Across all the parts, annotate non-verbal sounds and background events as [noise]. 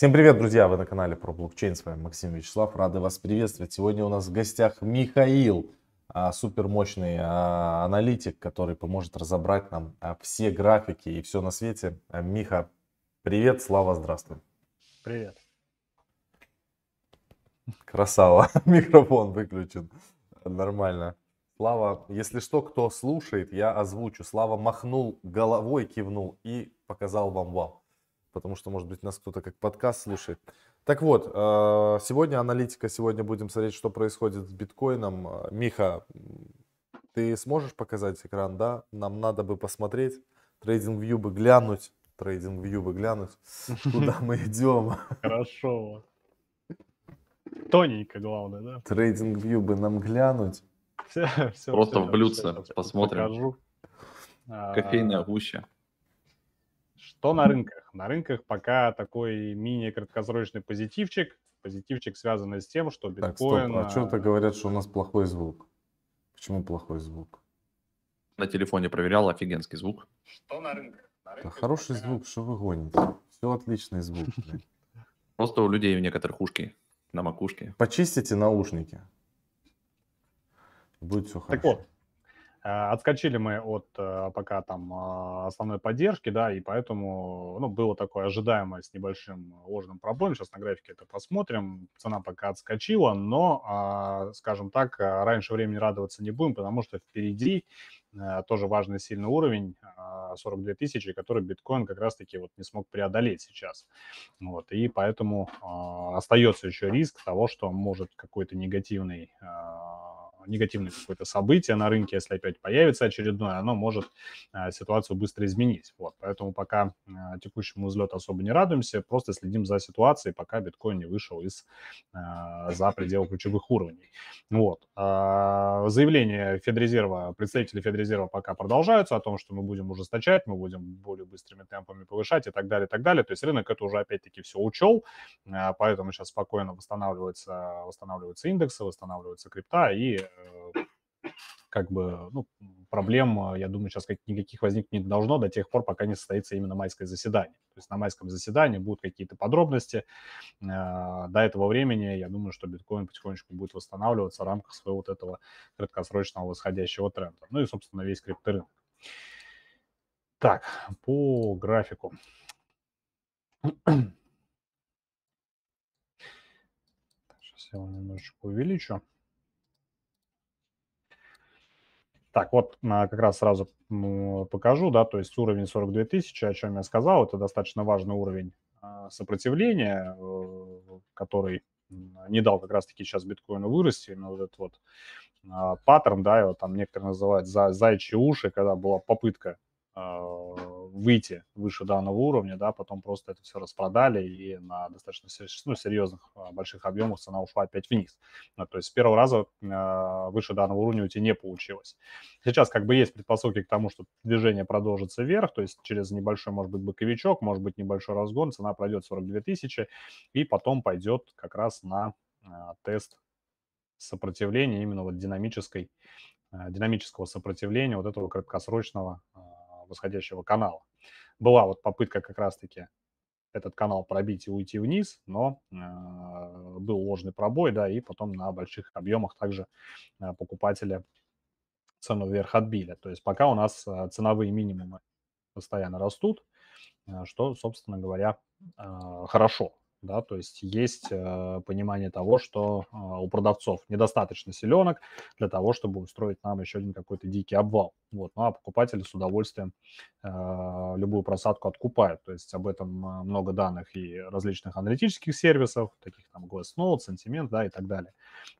Всем привет, друзья! Вы на канале про блокчейн. С вами Максим Вячеслав. Рады вас приветствовать. Сегодня у нас в гостях Михаил, а, супермощный а, аналитик, который поможет разобрать нам а, все графики и все на свете. Миха, привет, Слава, здравствуй. Привет. Красава, [laughs] микрофон выключен. Нормально. Слава, если что, кто слушает, я озвучу. Слава махнул головой, кивнул и показал вам вал потому что, может быть, нас кто-то как подкаст слушает. Так вот, э, сегодня аналитика, сегодня будем смотреть, что происходит с биткоином. Миха, ты сможешь показать экран, да? Нам надо бы посмотреть, трейдинг-вью бы глянуть, трейдинг-вью бы глянуть, [laughs] куда мы идем. Хорошо. Тоненько, главное, да? Трейдинг-вью бы нам глянуть. Все, все, Просто все, в блюдце посмотрим. Покажу. Кофейная а, гуща. Что на рынке? На рынках пока такой мини-краткосрочный позитивчик. Позитивчик связан с тем, что биткоин... Так, стоп, а что-то а, говорят, что у нас плохой звук. Почему плохой звук? На телефоне проверял, офигенский звук. Что на рынках? На рынках да хороший пока... звук, что вы гоните? Все отличный звук. Просто у людей у некоторых ушки на макушке. Почистите наушники. Будет все хорошо. Так вот, а, отскочили мы от э, пока там а, основной поддержки, да, и поэтому, ну, было такое ожидаемое с небольшим ложным пробоем. Сейчас на графике это посмотрим. Цена пока отскочила, но, а, скажем так, раньше времени радоваться не будем, потому что впереди э, тоже важный сильный уровень 42 тысячи, который биткоин как раз-таки вот не смог преодолеть сейчас. Вот, и поэтому остается еще риск того, что может какой-то негативный негативное какое-то событие на рынке, если опять появится очередное, оно может а, ситуацию быстро изменить. Вот, поэтому пока а, текущему взлету особо не радуемся, просто следим за ситуацией, пока биткоин не вышел из а, за пределы ключевых уровней. Вот. Заявления Федрезерва, представители Федрезерва пока продолжаются о том, что мы будем ужесточать, мы будем более быстрыми темпами повышать и так далее, и так далее. То есть рынок это уже опять-таки все учел, поэтому сейчас спокойно восстанавливаются, восстанавливаются индексы, восстанавливаются крипта, и Э, как бы ну, проблем, э, я думаю, сейчас никаких возникнуть не должно до тех пор, пока не состоится именно майское заседание. То есть на майском заседании будут какие-то подробности. Э, до этого времени, я думаю, что биткоин потихонечку будет восстанавливаться в рамках своего вот этого краткосрочного восходящего тренда. Ну и, собственно, весь крипторынок. Так, по графику. Сейчас я его немножечко увеличу. Так, вот а, как раз сразу покажу, да, то есть уровень 42 тысячи, о чем я сказал, это достаточно важный уровень а, сопротивления, э, который не дал как раз-таки сейчас биткоину вырасти, но вот этот вот а, паттерн, да, его там некоторые называют за зайчьи уши, когда была попытка выйти выше данного уровня, да, потом просто это все распродали, и на достаточно ну, серьезных а, больших объемах цена ушла опять вниз. Ну, то есть с первого раза а, выше данного уровня уйти не получилось. Сейчас как бы есть предпосылки к тому, что движение продолжится вверх, то есть через небольшой, может быть, боковичок, может быть, небольшой разгон, цена пройдет 42 тысячи, и потом пойдет как раз на а, тест сопротивления, именно вот динамической, динамического сопротивления вот этого краткосрочного восходящего канала. Была вот попытка как раз-таки этот канал пробить и уйти вниз, но э, был ложный пробой, да, и потом на больших объемах также э, покупатели цену вверх отбили. То есть пока у нас э, ценовые минимумы постоянно растут, э, что, собственно говоря, э, хорошо да, то есть есть э, понимание того, что э, у продавцов недостаточно селенок для того, чтобы устроить нам еще один какой-то дикий обвал, вот, ну а покупатели с удовольствием э, любую просадку откупают, то есть об этом а, много данных и различных аналитических сервисов, таких там Glassnode, Sentiment, да, и так далее,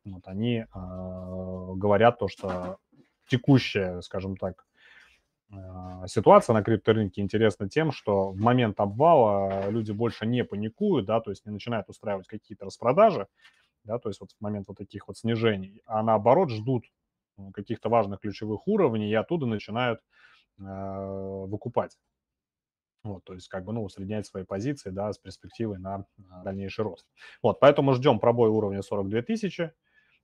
вот, они э, говорят то, что текущая, скажем так, Э, ситуация на крипторынке интересна тем, что в момент обвала люди больше не паникуют, да, то есть не начинают устраивать какие-то распродажи, да, то есть вот в момент вот таких вот снижений, а наоборот ждут ну, каких-то важных ключевых уровней и оттуда начинают э, выкупать. Вот, то есть как бы, ну, усреднять свои позиции, да, с перспективой на э, дальнейший рост. Вот, поэтому ждем пробой уровня 42 тысячи,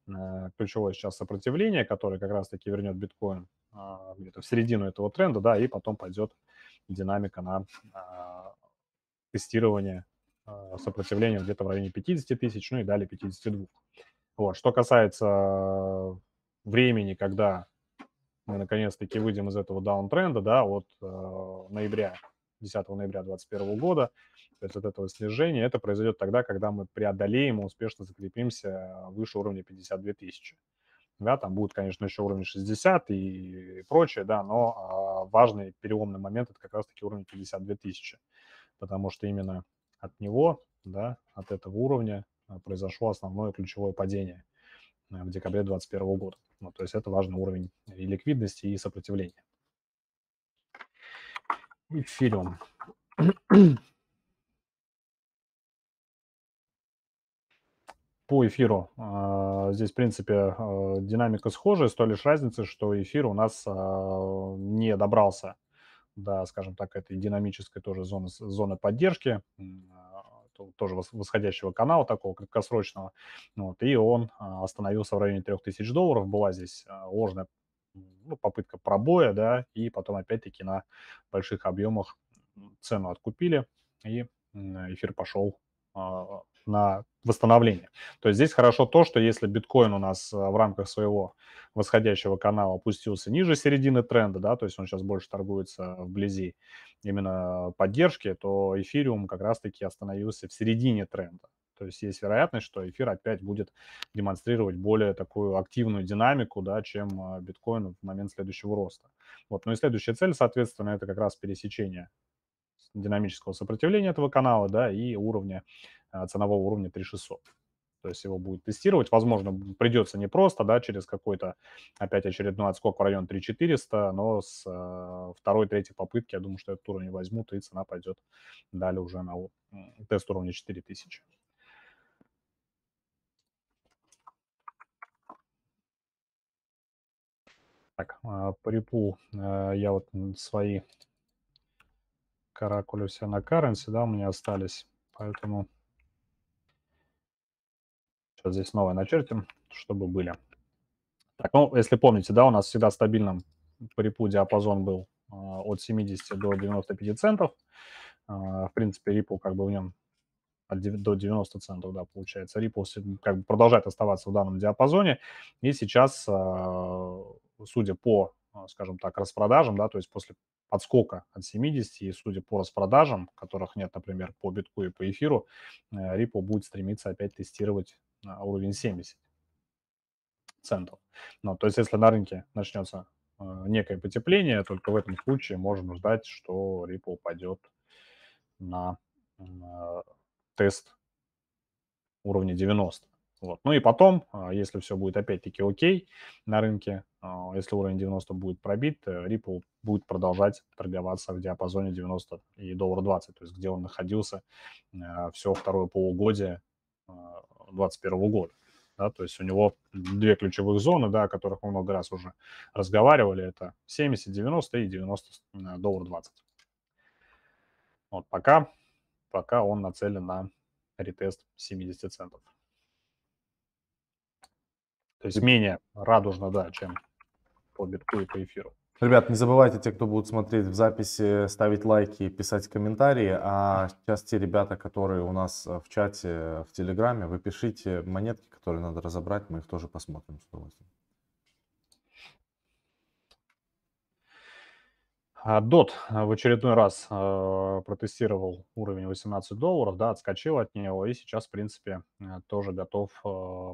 Э, ключевое сейчас сопротивление, которое как раз-таки вернет биткоин где-то а, в середину этого тренда, да, и потом пойдет динамика на а, тестирование а, сопротивления где-то в районе 50 тысяч, ну и далее 52. Вот. Что касается времени, когда мы наконец-таки выйдем из этого даунтренда, да, от э, ноября 10 ноября 2021 года, то есть от этого снижения, это произойдет тогда, когда мы преодолеем и успешно закрепимся выше уровня 52 тысячи. Да, там будут, конечно, еще уровни 60 и прочее, да, но а, важный переломный момент – это как раз-таки уровень 52 тысячи, потому что именно от него, да, от этого уровня а, произошло основное ключевое падение а, в декабре 2021 года. Ну, то есть это важный уровень и ликвидности, и сопротивления эфириум. По эфиру а, здесь, в принципе, а, динамика схожая, с той лишь разницей, что эфир у нас а, не добрался до, скажем так, этой динамической тоже зоны, зоны поддержки, тоже восходящего канала такого краткосрочного, вот, и он остановился в районе 3000 долларов, была здесь ложная ну, попытка пробоя, да, и потом опять-таки на больших объемах цену откупили, и эфир пошел а, на восстановление. То есть здесь хорошо то, что если биткоин у нас а, в рамках своего восходящего канала опустился ниже середины тренда, да, то есть он сейчас больше торгуется вблизи именно поддержки, то эфириум как раз-таки остановился в середине тренда. То есть есть вероятность, что эфир опять будет демонстрировать более такую активную динамику, да, чем а, биткоин в момент следующего роста. Вот. Ну и следующая цель, соответственно, это как раз пересечение динамического сопротивления этого канала, да, и уровня, а, ценового уровня 3600. То есть его будет тестировать. Возможно, придется не просто, да, через какой-то опять очередной отскок в район 3400, но с э, второй, третьей попытки, я думаю, что этот уровень возьмут, и цена пойдет далее уже на тест уровня 4000. Так, а, припул э, я вот свои каракули все на currency, да, у меня остались, поэтому сейчас здесь новое начертим, чтобы были. Так, ну, если помните, да, у нас всегда стабильным припу диапазон был а, от 70 до 95 центов. А, в принципе, Ripple как бы в нем до 90 центов, да, получается. Ripple как бы продолжает оставаться в данном диапазоне. И сейчас судя по, э, скажем так, распродажам, да, то есть после подскока от 70, и судя по распродажам, которых нет, например, по битку и по эфиру, Ripple э, будет стремиться опять тестировать уровень 70 центов. Ну, то есть если на рынке начнется э, некое потепление, только в этом случае можно ждать, что Ripple пойдет на, на тест уровня 90. Вот. Ну и потом, а, если все будет опять-таки окей на рынке, а, если уровень 90 будет пробит, э, Ripple будет продолжать торговаться в диапазоне 90 и доллар 20, то есть где он находился а, все второе полугодие 2021 года. Да, то есть у него две ключевых зоны, да, о которых мы много раз уже разговаривали, это 70, 90 и 90 доллар 20. Вот пока, пока он нацелен на ретест 70 центов. То есть менее радужно, да, чем по битку и по эфиру. Ребят, не забывайте, те, кто будут смотреть в записи, ставить лайки, и писать комментарии. А сейчас те ребята, которые у нас э, в чате, э, в Телеграме, вы пишите монетки, которые надо разобрать, мы их тоже посмотрим с удовольствием. А, DOT а, в очередной раз а, протестировал уровень 18 долларов, да, отскочил от него и сейчас, в принципе, э, тоже готов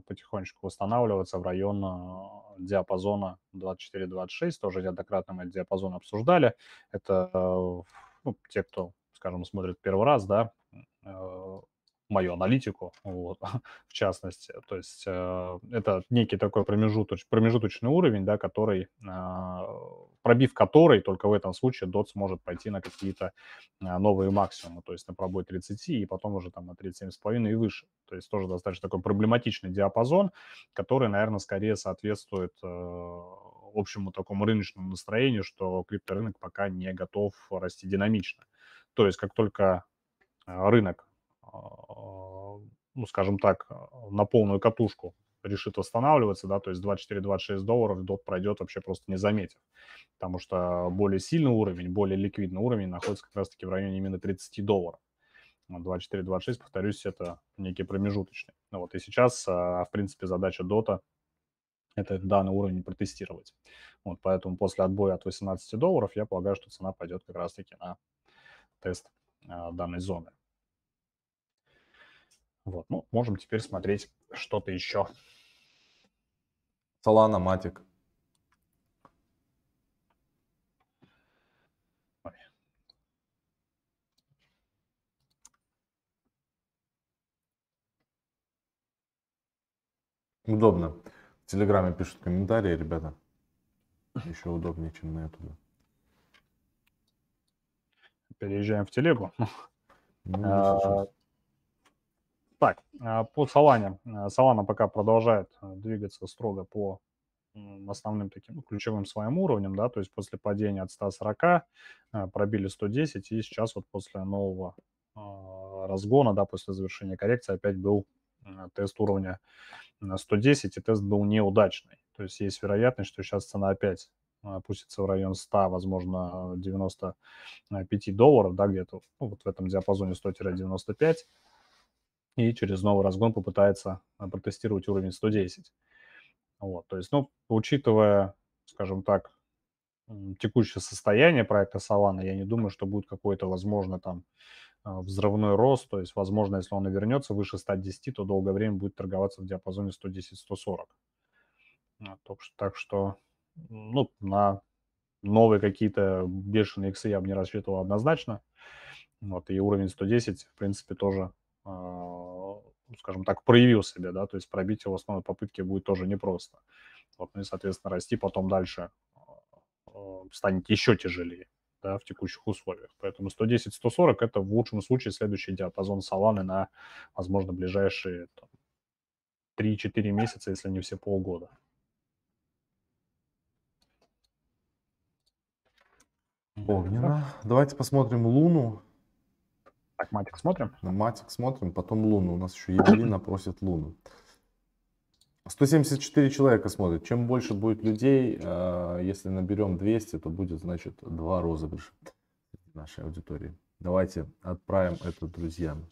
потихонечку восстанавливаться в район диапазона 24-26, тоже неоднократно мы этот диапазон обсуждали. Это ну, те, кто, скажем, смотрит первый раз, да, э, мою аналитику, вот, [laughs] в частности. То есть э, это некий такой промежуточ, промежуточный уровень, да, который, э, пробив который, только в этом случае DOT сможет пойти на какие-то э, новые максимумы, то есть на пробой 30 и потом уже там на 37,5 и выше. То есть тоже достаточно такой проблематичный диапазон, который, наверное, скорее соответствует э, общему такому рыночному настроению, что крипторынок пока не готов расти динамично. То есть как только а, рынок а, ну, скажем так, а, на полную катушку решит восстанавливаться, да, то есть 24-26 долларов DOT пройдет вообще просто не заметив, потому что более сильный уровень, более ликвидный уровень находится как раз-таки в районе именно 30 долларов. 24-26, повторюсь, это некий промежуточный. Ну вот, и сейчас, а, в принципе, задача DOTA это данный уровень протестировать. Вот, поэтому после отбоя от 18 долларов я полагаю, что цена пойдет как раз-таки на тест данной зоны. Вот, ну, можем теперь смотреть что-то еще. Solana, матик. Удобно. В Телеграме пишут комментарии, ребята. Еще удобнее, чем на эту. Переезжаем в Телегу. Ну, так, а, по Solana. А, Solana пока продолжает а, двигаться строго по основным таким ключевым своим уровнем, да, то есть после падения от 140 пробили 110, и сейчас вот после нового разгона, да, после завершения коррекции опять был тест уровня 110, и тест был неудачный. То есть есть вероятность, что сейчас цена опять опустится в район 100, возможно, 95 долларов, да, где-то ну, вот в этом диапазоне 100-95, и через новый разгон попытается э, протестировать уровень 110. Вот, то есть, ну, учитывая, скажем так, текущее состояние проекта Solana, я не думаю, что будет какой-то, возможно, там э, взрывной рост, то есть, возможно, если он и вернется выше 110, то долгое время будет торговаться в диапазоне 110-140. Так что, ну, на новые какие-то бешеные иксы я бы не рассчитывал однозначно. Вот, и уровень 110, в принципе, тоже а, ну, скажем так, проявил себя, да, то есть пробить его основной попытки будет тоже непросто. Вот, ну и, соответственно, расти потом дальше а, станет еще тяжелее, да, в текущих условиях. Поэтому 110-140 – это в лучшем случае следующий диапазон саланы на, возможно, ближайшие там, 3-4 месяца, если не все полгода. Огненно. Давайте посмотрим Луну. Так, матик смотрим? Ну, матик смотрим, потом Луну. У нас еще Евелина просит Луну. 174 человека смотрят. Чем больше будет людей, э, если наберем 200, то будет, значит, два розыгрыша нашей аудитории. Давайте отправим это друзьям.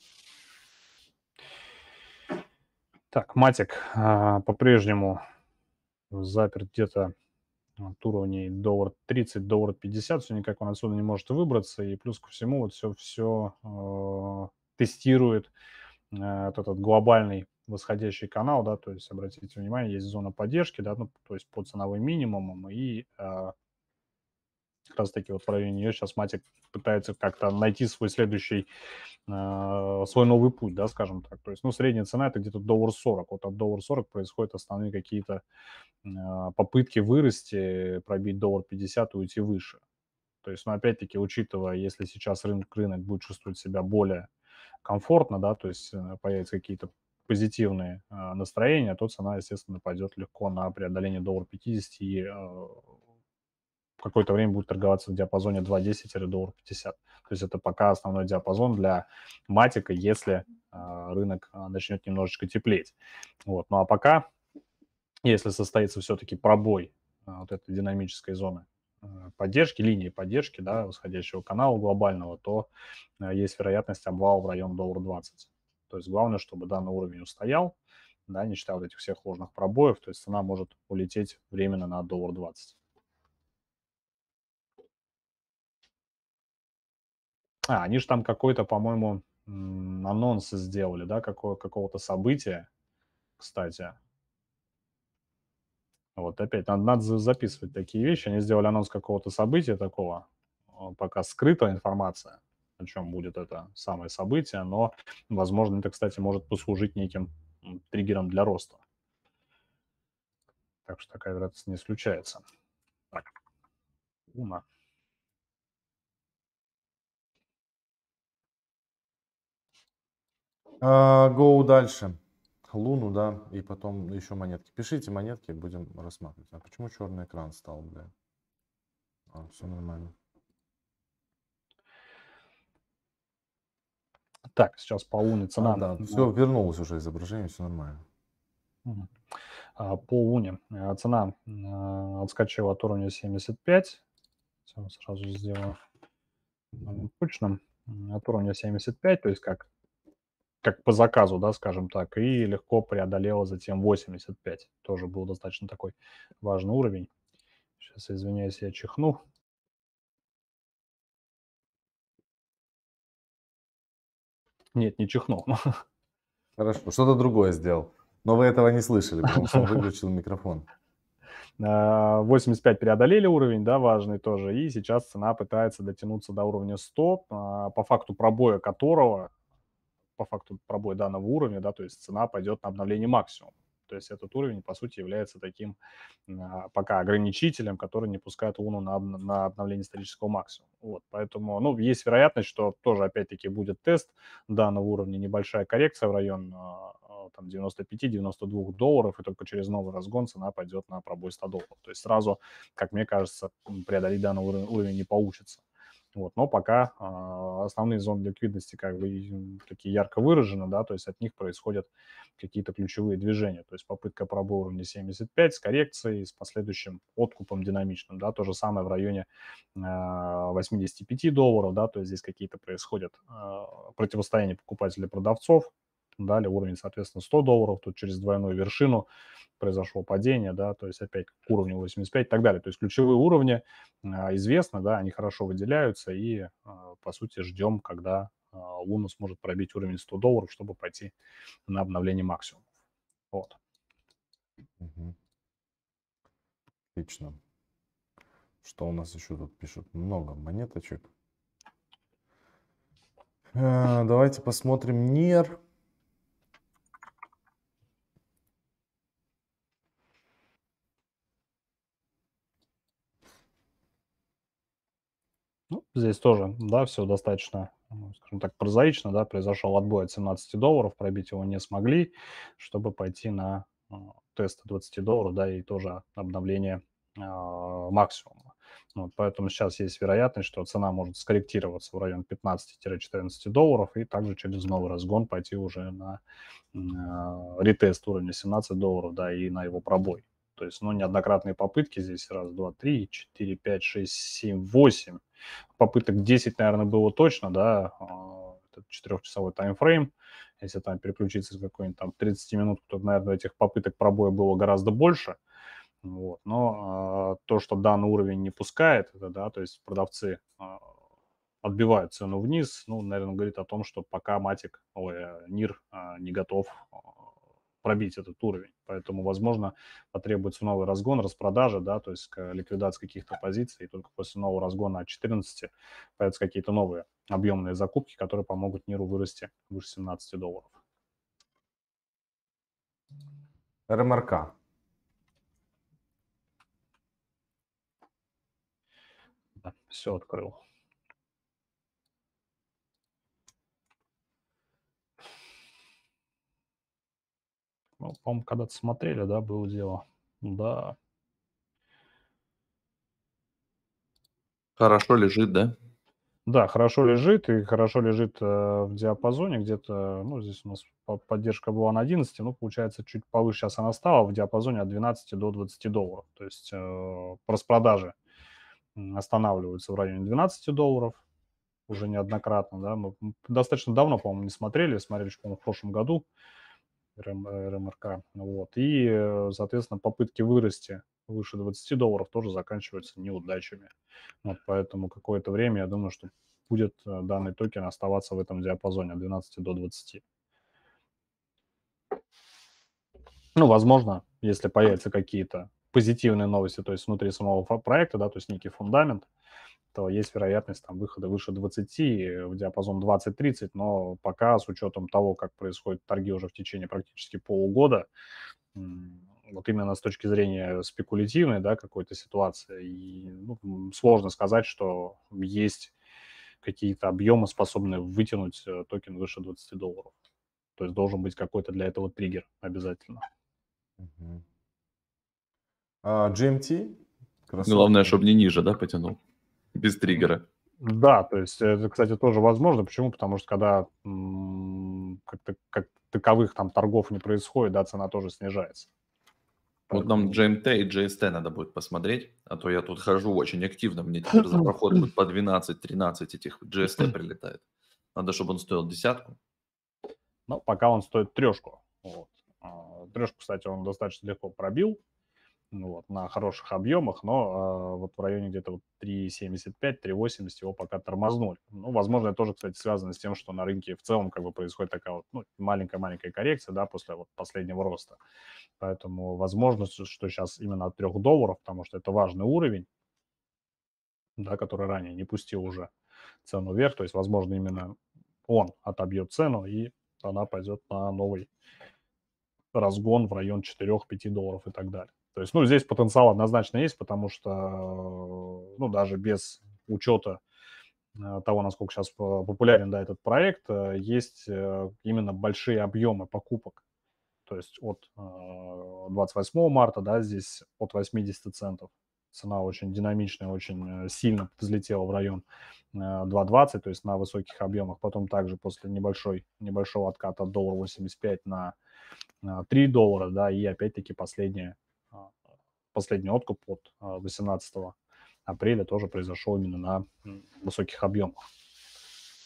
Так, Матик э, по-прежнему заперт где-то от уровней доллар 30, доллар 50, все никак он отсюда не может выбраться, и плюс ко всему вот все, все э, тестирует э, вот этот глобальный восходящий канал, да, то есть обратите внимание, есть зона поддержки, да, ну, то есть по ценовым минимумам и э, как раз таки вот в районе нее сейчас Матик пытается как-то найти свой следующий, э, свой новый путь, да, скажем так. То есть, ну, средняя цена это где-то доллар 40. Вот от доллара 40 происходят основные какие-то э, попытки вырасти, пробить доллар 50 и уйти выше. То есть, ну, опять-таки, учитывая, если сейчас рынок, рынок будет чувствовать себя более комфортно, да, то есть э, появятся какие-то позитивные э, настроения, то цена, естественно, пойдет легко на преодоление доллара 50 и э, какое-то время будет торговаться в диапазоне 2.10 доллар 50. То есть это пока основной диапазон для матика, если а, рынок а, начнет немножечко теплеть. Вот. Ну а пока, если состоится все-таки пробой а, вот этой динамической зоны поддержки, линии поддержки, да, восходящего канала глобального, то есть вероятность обвала в район доллар 20. То есть главное, чтобы данный уровень устоял, да, не считая вот этих всех ложных пробоев, то есть цена может улететь временно на доллар 20. А, они же там какой-то, по-моему, анонс сделали, да, какого- какого-то события, кстати. Вот опять, надо, надо записывать такие вещи. Они сделали анонс какого-то события такого, а, пока скрыта информация, о чем будет это самое событие, но, возможно, это, кстати, может послужить неким триггером для роста. Так что такая вероятность не исключается. Так, ума. А, гоу go дальше. Луну, да, и потом еще монетки. Пишите монетки, будем рассматривать. А почему черный экран стал, бля? А, все нормально. Так, сейчас по луне цена. А, да, все, вернулось уже изображение, все нормально. А, по луне а, цена отскочила от уровня 75. Все, сразу сделаю обычным. От уровня 75, то есть как как по заказу, да, скажем так, и легко преодолела затем 85. Тоже был достаточно такой важный уровень. Сейчас, извиняюсь, я чихну. Нет, не чихнул. [laughs] Хорошо, что-то другое сделал. Но вы этого не слышали, потому что выключил микрофон. 85 а, преодолели уровень, да, важный тоже, и сейчас цена пытается дотянуться до уровня 100, а, по факту пробоя которого по факту пробой данного уровня, да, то есть цена пойдет на обновление максимума. То есть этот уровень, по сути, является таким а, пока ограничителем, который не пускает Луну на, на обновление исторического максимума. Вот, поэтому, ну, есть вероятность, что тоже, опять-таки, будет тест данного уровня, небольшая коррекция в район а, а, там 95-92 долларов, и только через новый разгон цена пойдет на пробой 100 долларов. То есть сразу, как мне кажется, преодолеть данный уровень не получится. Вот, но пока э, основные зоны ликвидности как бы такие ярко выражены, да, то есть от них происходят какие-то ключевые движения, то есть попытка пробоя уровня 75 с коррекцией, с последующим откупом динамичным, да, то же самое в районе э, а, 85 долларов, да, то есть здесь какие-то происходят э, противостояния покупателей продавцов, дали уровень, соответственно, 100 долларов, тут через двойную вершину произошло падение, да, то есть опять к уровню 85 и так далее. То есть ключевые уровни а, известны, да, они хорошо выделяются и, а, по сути, ждем, когда а, Луна сможет пробить уровень 100 долларов, чтобы пойти на обновление максимумов. Вот. Отлично. Что у нас еще тут пишут? Много монеточек. Э, давайте посмотрим НИР. здесь тоже, да, все достаточно, ну, скажем так, прозаично, да, произошел отбой от 17 долларов, пробить его не смогли, чтобы пойти на ну, тест 20 долларов, да, и тоже обновление э, максимума. Ну, вот, поэтому сейчас есть вероятность, что цена может скорректироваться в район 15-14 долларов и также через новый разгон пойти уже на э, ретест уровня 17 долларов, да, и на его пробой. То есть, ну, неоднократные попытки здесь. Раз, два, три, четыре, пять, шесть, семь, восемь. Попыток 10, наверное, было точно, да, а, этот четырехчасовой таймфрейм. Если там переключиться с какой-нибудь там 30 минут, то, наверное, этих попыток пробоя было гораздо больше. Вот. Но э, то, что данный уровень не пускает, это, да, то есть продавцы э, отбивают цену вниз, ну, наверное, говорит о том, что пока Матик, ой, НИР э, не готов пробить этот уровень. Поэтому, возможно, потребуется новый разгон, распродажа, да, то есть э, ликвидация каких-то позиций, и только после нового разгона от 14 появятся какие-то новые объемные закупки, которые помогут миру вырасти выше 17 долларов. РМРК. Да, все открыл. Ну, по-моему, когда-то смотрели, да, было дело. Да. Хорошо лежит, да? Да, хорошо лежит, и хорошо лежит э, в диапазоне где-то, ну, здесь у нас поддержка была на 11, ну, получается, чуть повыше сейчас она стала, в диапазоне от 12 до 20 долларов. То есть э, распродажи останавливаются в районе 12 долларов уже неоднократно, да, мы достаточно давно, по-моему, не смотрели, смотрели, по-моему, в прошлом году, РМРК. Э, вот. И, э, соответственно, попытки вырасти выше 20 долларов тоже заканчиваются неудачами. Вот поэтому какое-то время, я думаю, что будет э, данный токен оставаться в этом диапазоне от 12 до 20. Ну, возможно, если появятся какие-то позитивные новости, то есть внутри самого проекта, да, то есть некий фундамент, то есть вероятность там выхода выше 20 в диапазон 20-30, но пока с учетом того, как происходят торги уже в течение практически полугода, вот именно с точки зрения спекулятивной да, какой-то ситуации, и, ну, сложно сказать, что есть какие-то объемы, способные вытянуть э, токен выше 20 долларов. То есть должен быть какой-то для этого триггер обязательно. Uh-huh. А GMT? Красавчик. Ну, главное, чтобы не ниже, да, потянул. Без триггера. Да, то есть это, кстати, тоже возможно. Почему? Потому что когда как, как таковых там торгов не происходит, да, цена тоже снижается. Вот нам GMT и GST надо будет посмотреть, а то я тут хожу очень активно, мне теперь за [laughs] проход по 12-13 этих GST прилетает. Надо, чтобы он стоил десятку. Ну, пока он стоит трешку. Вот. А, трешку, кстати, он достаточно легко пробил. Ну вот, на хороших объемах, но э, вот в районе где-то вот 3,75-3,80 его пока тормознули. Ну, возможно, это тоже, кстати, связано с тем, что на рынке в целом как бы происходит такая вот ну, маленькая-маленькая коррекция, да, после вот последнего роста. Поэтому возможность, что сейчас именно от 3 долларов, потому что это важный уровень, да, который ранее не пустил уже цену вверх, то есть, возможно, именно он отобьет цену, и она пойдет на новый разгон в район 4-5 долларов и так далее. То есть, ну, здесь потенциал однозначно есть, потому что, э, ну, даже без учета э, того, насколько сейчас э, популярен, да, этот проект, есть именно большие объемы покупок. То есть от 28 марта, да, здесь от 80 центов цена очень динамичная, очень сильно взлетела в район 2.20, то есть на высоких объемах. Потом также после небольшой, небольшого отката от доллара 85 на 3 доллара, да, и опять-таки последняя последний откуп от 18 а, апреля тоже произошел именно на высоких объемах,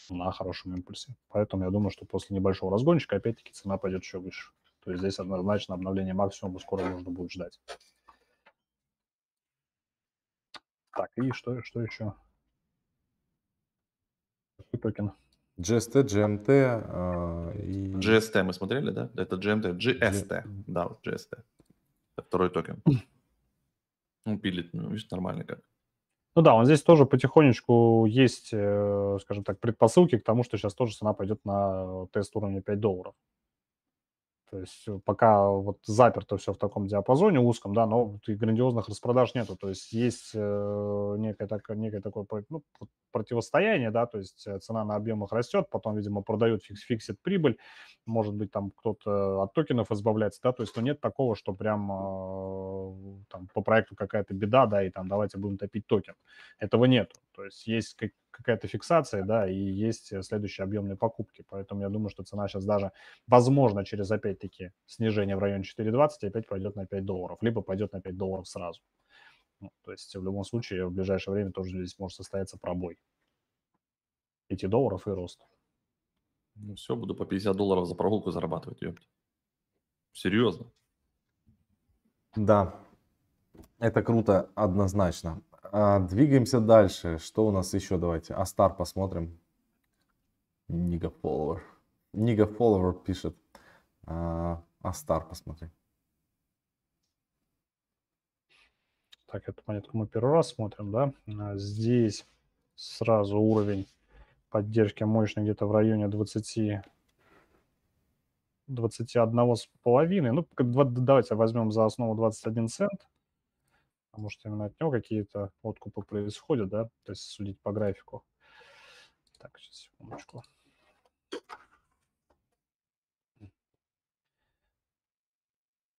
на хорошем импульсе. Поэтому я думаю, что после небольшого разгончика опять-таки цена пойдет еще выше. То есть здесь однозначно обновление максимума скоро нужно будет ждать. Так, и что, что еще? Какой токен? GST, GMT э, а, и... GST мы смотрели, да? Это GMT, GST, G... да, GST. Это второй токен. Ну, пилит, ну, видишь, нормально как. Ну да, он здесь тоже потихонечку есть, э, скажем так, предпосылки к тому, что сейчас тоже цена пойдет на э, тест уровня 5 долларов. То есть э, пока вот заперто все в таком диапазоне узком, да, но вот и грандиозных распродаж нету. То есть есть э, некое, так, некое такое ну, противостояние, да, то есть э, цена на объемах растет, потом, видимо, продают, фикс, фиксит прибыль, может быть, там кто-то от токенов избавляется, да, то есть, ну нет такого, что прям э, там, по проекту какая-то беда, да, и там давайте будем топить токен. Этого нету. То есть есть какая-то фиксация, да, и есть э, следующие объемные покупки. Поэтому я думаю, что цена сейчас даже, возможно, через опять-таки снижение в районе 4.20 опять пойдет на 5 долларов, либо пойдет на 5 долларов сразу. Ну, то есть в любом случае в ближайшее время тоже здесь может состояться пробой. 5 долларов и рост. Ну все, буду по 50 долларов за прогулку зарабатывать, ёпта. Серьезно. Да, это круто однозначно. А, двигаемся дальше. Что у нас еще? Давайте. Астар посмотрим. Нига Фолловер. Нига Фолловер пишет. Астар посмотрим. Так, эту монетку мы первый раз смотрим, да? А, здесь сразу уровень поддержки мощный где-то в районе 20 21 с половиной. Ну, давайте возьмем за основу 21 цент потому а что именно от него какие-то откупы происходят, да, то есть судить по графику. Так, сейчас, секундочку.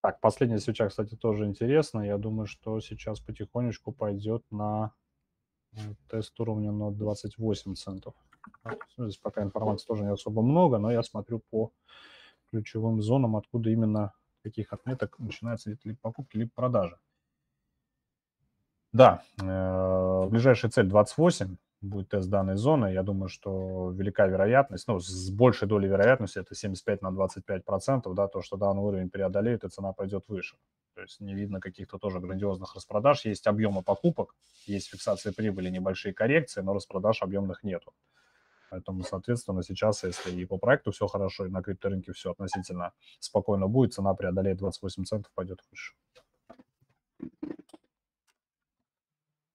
Так, последняя свеча, кстати, тоже интересно. Я думаю, что сейчас потихонечку пойдет на э, тест уровня на 28 центов. Здесь ну, пока информации тоже не особо много, но я смотрю по ключевым зонам, откуда именно каких отметок начинаются ли покупки, либо продажи. Да, э, ближайшая цель 28 будет тест данной зоны. Я думаю, что велика вероятность, ну, с большей долей вероятности, это 75 на 25 процентов, да, то, что данный уровень преодолеют, и цена пойдет выше. То есть не видно каких-то тоже грандиозных распродаж. Есть объемы покупок, есть фиксация прибыли, небольшие коррекции, но распродаж объемных нету. Поэтому, соответственно, сейчас, если и по проекту все хорошо, и на крипторынке все относительно спокойно будет, цена преодолеет 28 центов, пойдет выше.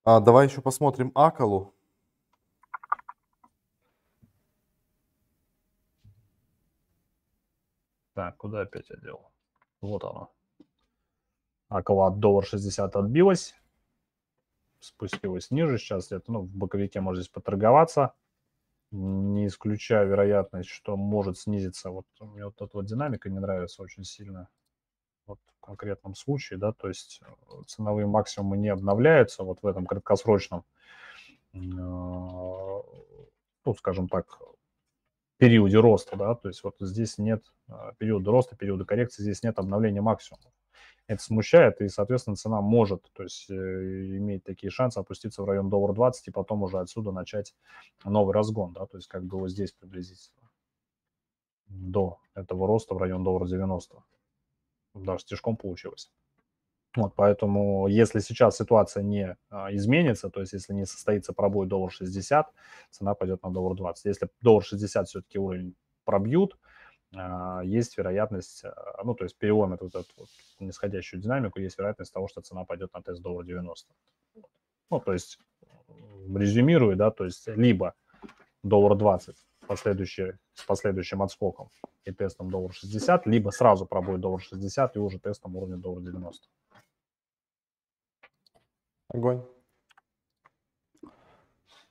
А, давай еще посмотрим Акалу. Так, куда опять одел? Вот оно. Акала от доллара 60 отбилась. Спустилась ниже сейчас где-то. Ну, в боковике можно здесь поторговаться. Не исключаю вероятность, что может снизиться. Вот мне вот эта вот динамика не нравится очень сильно вот в конкретном случае, да, то есть э, ценовые максимумы не обновляются вот в этом краткосрочном, э, ну, скажем так, периоде роста, да, то есть вот здесь нет э, периода роста, периода коррекции, здесь нет обновления максимума. Это смущает, и, соответственно, цена может, то есть иметь такие шансы опуститься в район доллар 20 и потом уже отсюда начать новый разгон, да, то есть как бы вот здесь приблизительно до этого роста в район доллара 90 даже стежком получилось. Вот, поэтому, если сейчас ситуация не а, изменится, то есть если не состоится пробой доллар 60, цена пойдет на доллар 20. Если доллар 60 все-таки уровень пробьют, а, есть вероятность, а, ну, то есть переломит вот эту вот нисходящую динамику, есть вероятность того, что цена пойдет на тест доллар 90. Ну, то есть, резюмирую, да, то есть либо доллар 20 последующие с последующим отскоком и тестом доллар 60, либо сразу пробой доллар 60 и уже тестом уровня доллар 90. Огонь.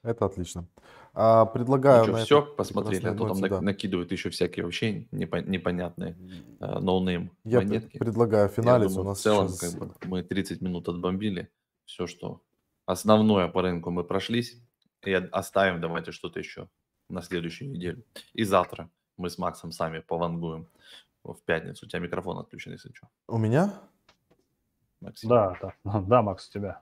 Это отлично. А, предлагаю... Ну, что, все это посмотрели, а то там да. накидывают еще всякие вообще непо- непонятные э, ноунейм uh, Я монетки. предлагаю финалить. Я думаю, у нас в целом сейчас... как бы, мы 30 минут отбомбили. Все, что основное по рынку мы прошлись. И оставим, давайте что-то еще на следующую неделю. И завтра мы с Максом сами повангуем в пятницу. У тебя микрофон отключен, если что. У меня? Максим. Да, да, [laughs] да, Макс, у тебя.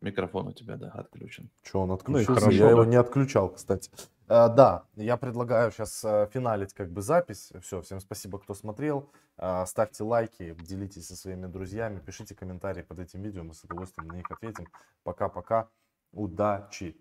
Микрофон у тебя, да, отключен. Что, он отключен? Ну, я его не отключал, кстати. А, да, я предлагаю сейчас э, финалить как бы запись. Все, всем спасибо, кто смотрел. А, ставьте лайки, делитесь со своими друзьями, пишите комментарии под этим видео, мы с удовольствием на них ответим. Пока-пока, удачи!